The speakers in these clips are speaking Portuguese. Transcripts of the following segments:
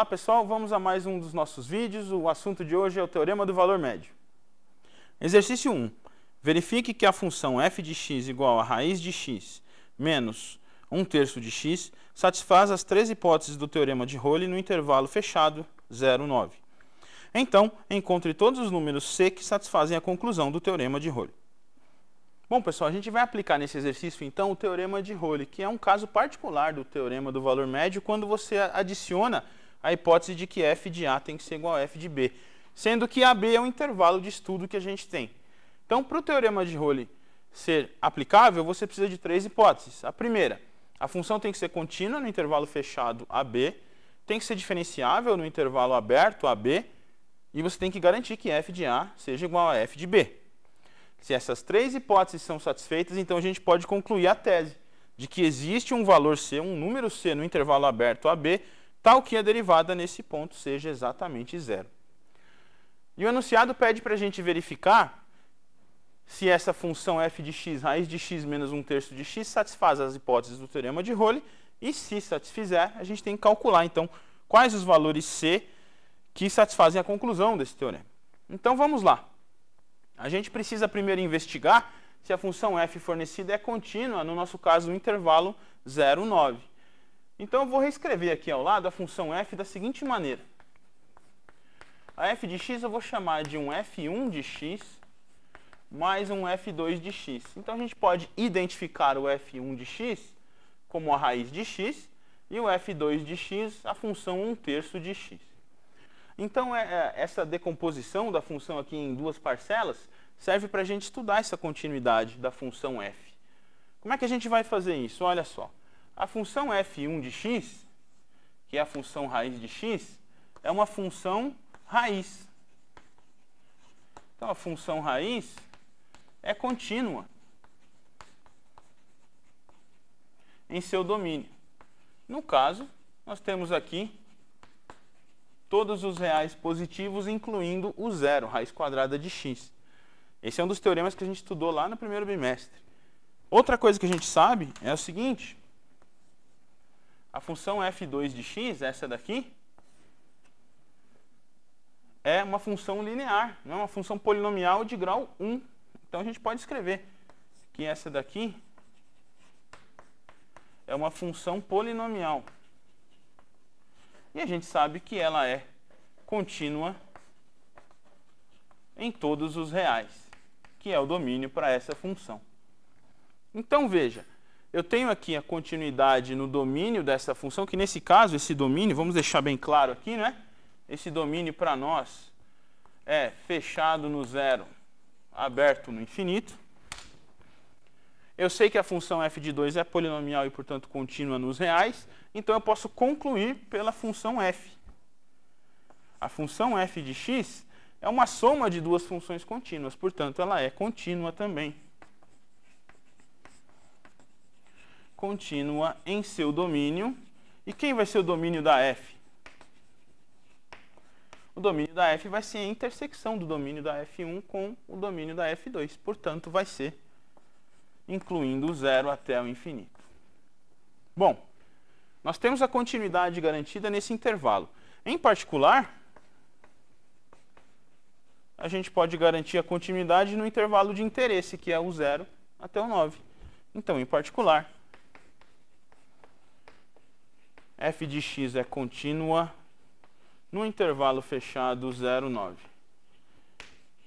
Olá pessoal, vamos a mais um dos nossos vídeos. O assunto de hoje é o Teorema do Valor Médio. Exercício 1. Verifique que a função f de x igual a raiz de x menos 1 terço de x satisfaz as três hipóteses do Teorema de Rolle no intervalo fechado 0, 9. Então, encontre todos os números C que satisfazem a conclusão do Teorema de Rolle. Bom, pessoal, a gente vai aplicar nesse exercício, então, o Teorema de Rolle, que é um caso particular do Teorema do Valor Médio, quando você adiciona a hipótese de que f de A tem que ser igual a f de B, sendo que AB é o intervalo de estudo que a gente tem. Então, para o teorema de Rolle ser aplicável, você precisa de três hipóteses. A primeira, a função tem que ser contínua no intervalo fechado AB, tem que ser diferenciável no intervalo aberto AB, e você tem que garantir que f de A seja igual a f de B. Se essas três hipóteses são satisfeitas, então a gente pode concluir a tese de que existe um valor C, um número C no intervalo aberto AB, tal que a é derivada nesse ponto seja exatamente zero. E o enunciado pede para a gente verificar se essa função f de x raiz de x menos 1 terço de x satisfaz as hipóteses do teorema de Rolle, e se satisfizer, a gente tem que calcular, então, quais os valores c que satisfazem a conclusão desse teorema. Então, vamos lá. A gente precisa primeiro investigar se a função f fornecida é contínua, no nosso caso, o intervalo 0,9. Então eu vou reescrever aqui ao lado a função f da seguinte maneira. A f de x eu vou chamar de um f1 de x mais um f2 de x. Então a gente pode identificar o f1 de x como a raiz de x e o f2 de x a função 1 terço de x. Então é, é, essa decomposição da função aqui em duas parcelas serve para a gente estudar essa continuidade da função f. Como é que a gente vai fazer isso? Olha só. A função f1 de x, que é a função raiz de x, é uma função raiz. Então, a função raiz é contínua em seu domínio. No caso, nós temos aqui todos os reais positivos, incluindo o zero, raiz quadrada de x. Esse é um dos teoremas que a gente estudou lá no primeiro bimestre. Outra coisa que a gente sabe é o seguinte, a função f2 de x, essa daqui, é uma função linear, não é uma função polinomial de grau 1. Então a gente pode escrever que essa daqui é uma função polinomial. E a gente sabe que ela é contínua em todos os reais, que é o domínio para essa função. Então veja, eu tenho aqui a continuidade no domínio dessa função, que nesse caso, esse domínio, vamos deixar bem claro aqui, né? Esse domínio para nós é fechado no zero, aberto no infinito. Eu sei que a função f de 2 é polinomial e, portanto, contínua nos reais, então eu posso concluir pela função f. A função f de x é uma soma de duas funções contínuas, portanto, ela é contínua também. contínua em seu domínio. E quem vai ser o domínio da F? O domínio da F vai ser a intersecção do domínio da F1 com o domínio da F2. Portanto, vai ser incluindo o zero até o infinito. Bom, nós temos a continuidade garantida nesse intervalo. Em particular, a gente pode garantir a continuidade no intervalo de interesse, que é o zero até o 9. Então, em particular, f de x é contínua no intervalo fechado 0, 9,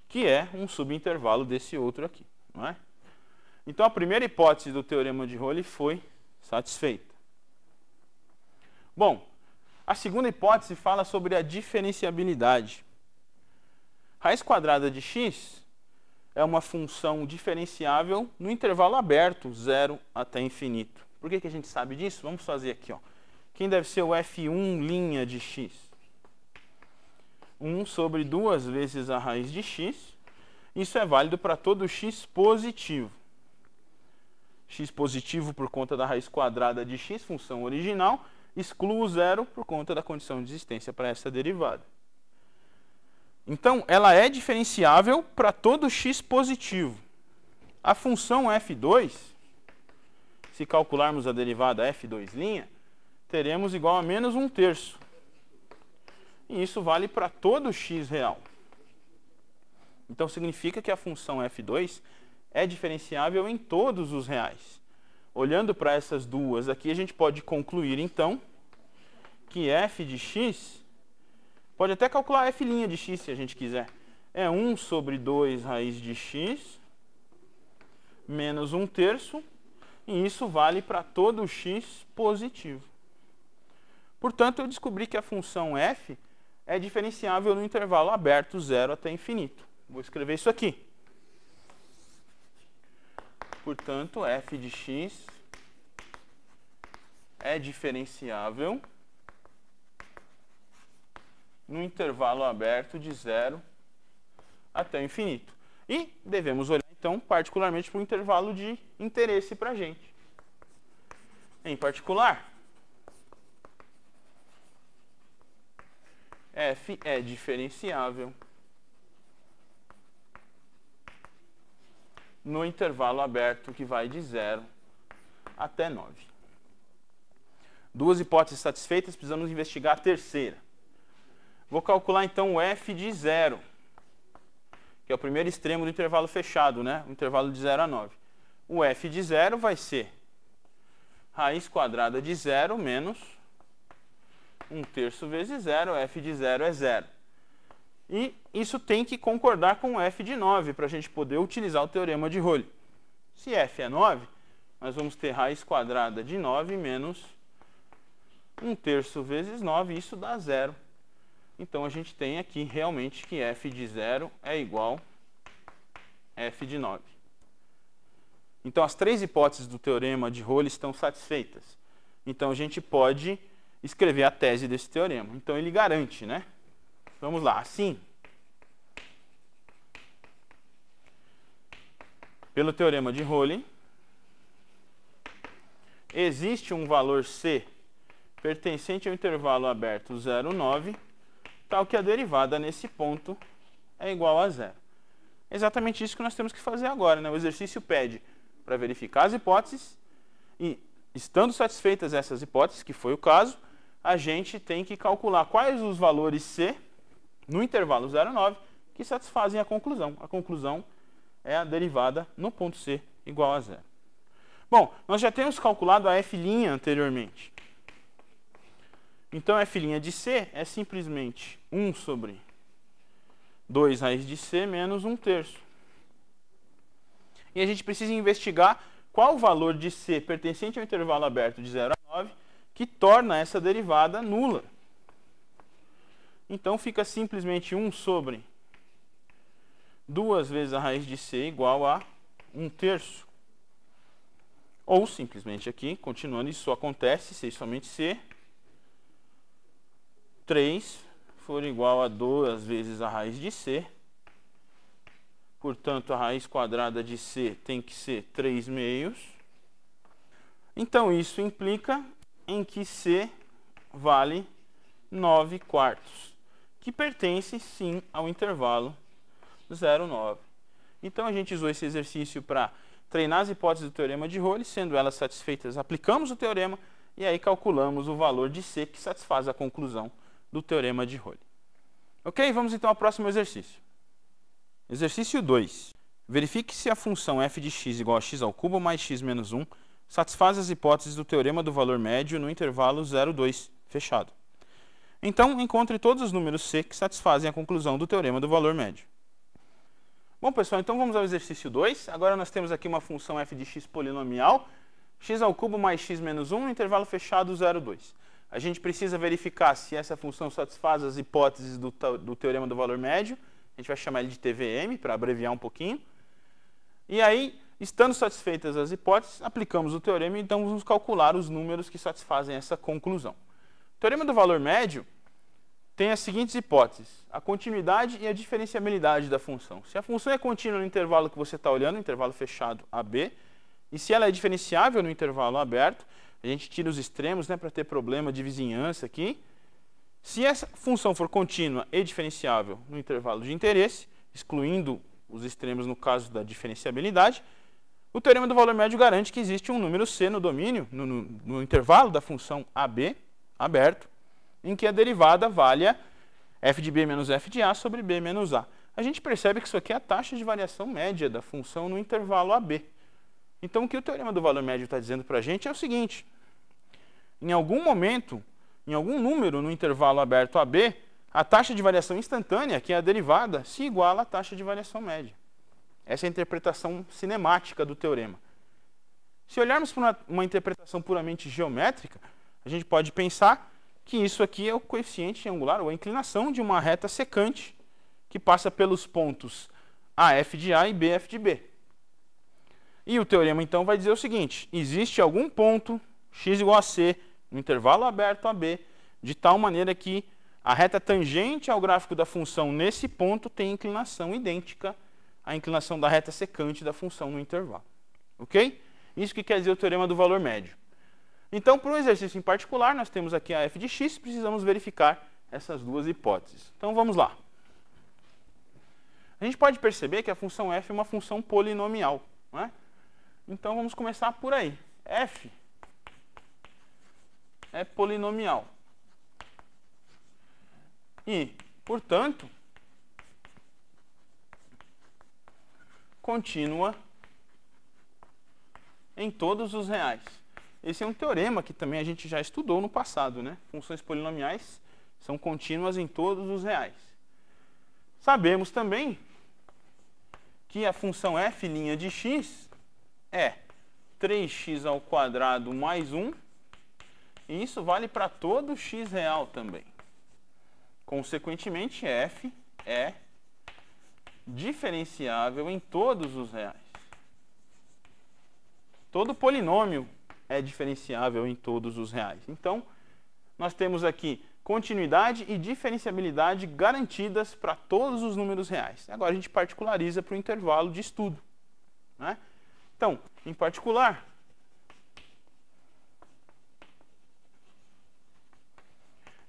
que é um subintervalo desse outro aqui. Não é? Então a primeira hipótese do teorema de Rolle foi satisfeita. Bom, a segunda hipótese fala sobre a diferenciabilidade. Raiz quadrada de x é uma função diferenciável no intervalo aberto, 0 até infinito. Por que, que a gente sabe disso? Vamos fazer aqui. Ó. Quem deve ser o F1 linha de x? 1 sobre 2 vezes a raiz de x. Isso é válido para todo x positivo. x positivo por conta da raiz quadrada de x, função original, excluo zero por conta da condição de existência para essa derivada. Então, ela é diferenciável para todo x positivo. A função f2, se calcularmos a derivada f2', teremos igual a menos um terço. E isso vale para todo x real. Então significa que a função f2 é diferenciável em todos os reais. Olhando para essas duas aqui, a gente pode concluir então que f de x, pode até calcular f' de x se a gente quiser, é 1 sobre 2 raiz de x menos 1 terço, e isso vale para todo x positivo. Portanto, eu descobri que a função f é diferenciável no intervalo aberto 0 até infinito. Vou escrever isso aqui. Portanto, f de x é diferenciável no intervalo aberto de 0 até o infinito. E devemos olhar, então, particularmente para o intervalo de interesse para a gente. Em particular, f é diferenciável no intervalo aberto que vai de 0 até 9. Duas hipóteses satisfeitas, precisamos investigar a terceira. Vou calcular então o f de 0, que é o primeiro extremo do intervalo fechado, né? o intervalo de 0 a 9. O f de 0 vai ser raiz quadrada de 0 menos 1 terço vezes zero, f de zero é zero. E isso tem que concordar com f de 9 para a gente poder utilizar o teorema de Rolle. Se f é 9, nós vamos ter raiz quadrada de 9 menos 1 terço vezes 9, isso dá zero. Então a gente tem aqui realmente que f de 0 é igual a f de 9. Então as três hipóteses do teorema de Rolle estão satisfeitas. Então a gente pode escrever a tese desse teorema. Então ele garante, né? Vamos lá, assim. Pelo teorema de Rolle, existe um valor C pertencente ao intervalo aberto 0, 9, tal que a derivada nesse ponto é igual a zero. É exatamente isso que nós temos que fazer agora. Né? O exercício pede para verificar as hipóteses e, estando satisfeitas essas hipóteses, que foi o caso, a gente tem que calcular quais os valores C no intervalo 0,9 que satisfazem a conclusão. A conclusão é a derivada no ponto C igual a zero. Bom, nós já temos calculado a f' anteriormente. Então, f' de C é simplesmente 1 sobre 2 raiz de C menos 1 terço. E a gente precisa investigar qual o valor de C pertencente ao intervalo aberto de 0 a que torna essa derivada nula. Então fica simplesmente 1 sobre 2 vezes a raiz de c igual a 1 terço. Ou simplesmente aqui, continuando, isso acontece se somente c 3 for igual a 2 vezes a raiz de c. Portanto, a raiz quadrada de c tem que ser 3 meios. Então, isso implica em que C vale 9 quartos, que pertence sim ao intervalo 0,9. Então a gente usou esse exercício para treinar as hipóteses do teorema de Rolle, sendo elas satisfeitas, aplicamos o teorema e aí calculamos o valor de C que satisfaz a conclusão do teorema de Rolle. Ok? Vamos então ao próximo exercício. Exercício 2. Verifique se a função f de x igual a x ao cubo mais x menos 1 satisfaz as hipóteses do teorema do valor médio no intervalo 0,2, fechado. Então, encontre todos os números C que satisfazem a conclusão do teorema do valor médio. Bom, pessoal, então vamos ao exercício 2. Agora nós temos aqui uma função f de x polinomial, x ao cubo mais x menos 1, intervalo fechado 0,2. A gente precisa verificar se essa função satisfaz as hipóteses do, do teorema do valor médio. A gente vai chamar ele de TVM, para abreviar um pouquinho. E aí, Estando satisfeitas as hipóteses, aplicamos o teorema e então vamos calcular os números que satisfazem essa conclusão. O teorema do valor médio tem as seguintes hipóteses: a continuidade e a diferenciabilidade da função. Se a função é contínua no intervalo que você está olhando, intervalo fechado AB, e se ela é diferenciável no intervalo aberto, a gente tira os extremos né, para ter problema de vizinhança aqui. Se essa função for contínua e diferenciável no intervalo de interesse, excluindo os extremos no caso da diferenciabilidade, o teorema do valor médio garante que existe um número c no domínio, no, no, no intervalo da função AB, aberto, em que a derivada valha f de b menos f de a sobre b menos a. A gente percebe que isso aqui é a taxa de variação média da função no intervalo AB. Então, o que o teorema do valor médio está dizendo para a gente é o seguinte. Em algum momento, em algum número no intervalo aberto AB, a taxa de variação instantânea, que é a derivada, se iguala à taxa de variação média. Essa é a interpretação cinemática do teorema. Se olharmos para uma, uma interpretação puramente geométrica, a gente pode pensar que isso aqui é o coeficiente angular ou a inclinação de uma reta secante que passa pelos pontos AF de A e BF de B. E o teorema então vai dizer o seguinte: existe algum ponto x igual a c no intervalo aberto a b de tal maneira que a reta tangente ao gráfico da função nesse ponto tem inclinação idêntica a inclinação da reta é secante da função no intervalo. Ok? Isso que quer dizer o teorema do valor médio. Então, para um exercício em particular, nós temos aqui a f de x, precisamos verificar essas duas hipóteses. Então, vamos lá. A gente pode perceber que a função f é uma função polinomial. Não é? Então, vamos começar por aí. f é polinomial. E, portanto, contínua em todos os reais. Esse é um teorema que também a gente já estudou no passado, né? Funções polinomiais são contínuas em todos os reais. Sabemos também que a função f' de x é 3x ao quadrado mais 1, e isso vale para todo x real também. Consequentemente, f é diferenciável em todos os reais. Todo polinômio é diferenciável em todos os reais. Então, nós temos aqui continuidade e diferenciabilidade garantidas para todos os números reais. Agora a gente particulariza para o intervalo de estudo. Né? Então, em particular,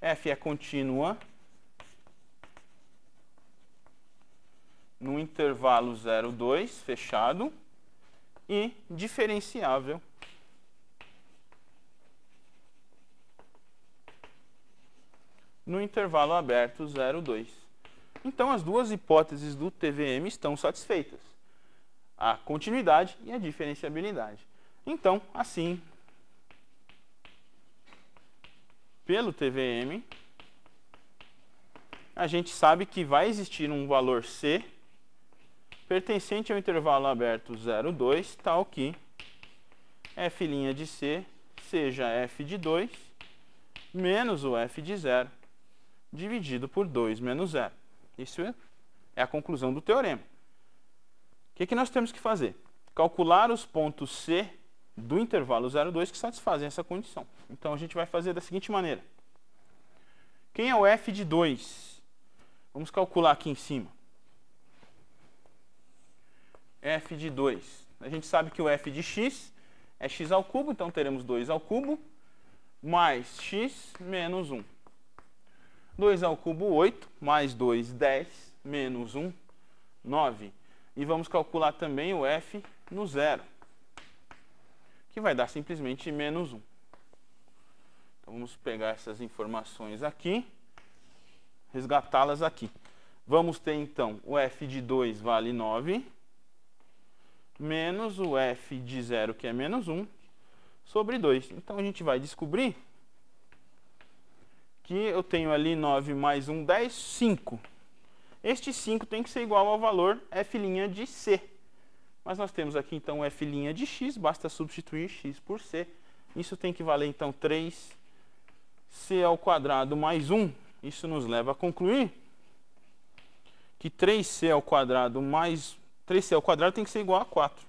f é contínua no intervalo 0,2 fechado e diferenciável no intervalo aberto 0,2. Então, as duas hipóteses do TVM estão satisfeitas, a continuidade e a diferenciabilidade. Então, assim, pelo TVM, a gente sabe que vai existir um valor C pertencente ao intervalo aberto 0, 2, tal que f' de C seja f de 2 menos o f de 0 dividido por 2 menos 0. Isso é, é a conclusão do teorema. O que, que nós temos que fazer? Calcular os pontos C do intervalo 0, 2 que satisfazem essa condição. Então a gente vai fazer da seguinte maneira. Quem é o f de 2? Vamos calcular aqui em cima f de 2. A gente sabe que o f de x é x ao cubo, então teremos 2 ao cubo mais x menos 1. 2 ao cubo, 8, mais 2, 10, menos 1, 9. E vamos calcular também o f no zero, que vai dar simplesmente menos 1. Então vamos pegar essas informações aqui, resgatá-las aqui. Vamos ter então o f de 2 vale 9, menos o f de zero, que é menos 1, sobre 2. Então a gente vai descobrir que eu tenho ali 9 mais 1, 10, 5. Este 5 tem que ser igual ao valor f' de c. Mas nós temos aqui então f' de x, basta substituir x por c. Isso tem que valer então 3c ao quadrado mais 1. Isso nos leva a concluir que 3c ao quadrado mais 3c ao quadrado tem que ser igual a 4.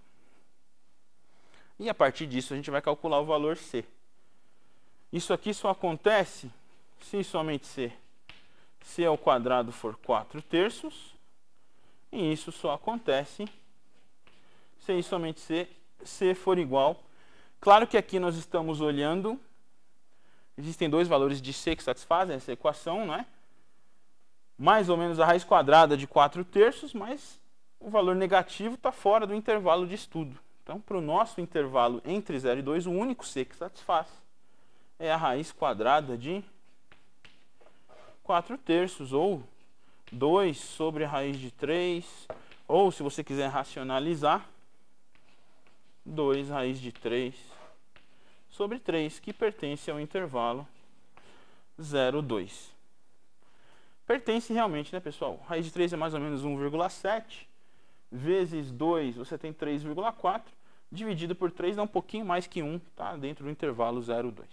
E a partir disso a gente vai calcular o valor c. Isso aqui só acontece se somente c. c ao quadrado for 4 terços. E isso só acontece se somente c, c for igual. Claro que aqui nós estamos olhando. Existem dois valores de c que satisfazem essa equação, não é? Mais ou menos a raiz quadrada de 4 terços, mas o valor negativo está fora do intervalo de estudo. Então, para o nosso intervalo entre 0 e 2, o único C que satisfaz é a raiz quadrada de 4 terços, ou 2 sobre a raiz de 3, ou se você quiser racionalizar, 2 raiz de 3 sobre 3, que pertence ao intervalo 0, 2. Pertence realmente, né, pessoal? Raiz de 3 é mais ou menos 1,7 vezes 2, você tem 3,4, dividido por 3 dá um pouquinho mais que 1, tá? dentro do intervalo 0, 2.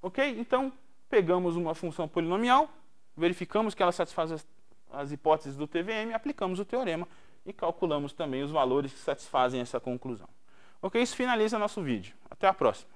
Ok? Então, pegamos uma função polinomial, verificamos que ela satisfaz as, as hipóteses do TVM, aplicamos o teorema e calculamos também os valores que satisfazem essa conclusão. Ok? Isso finaliza nosso vídeo. Até a próxima.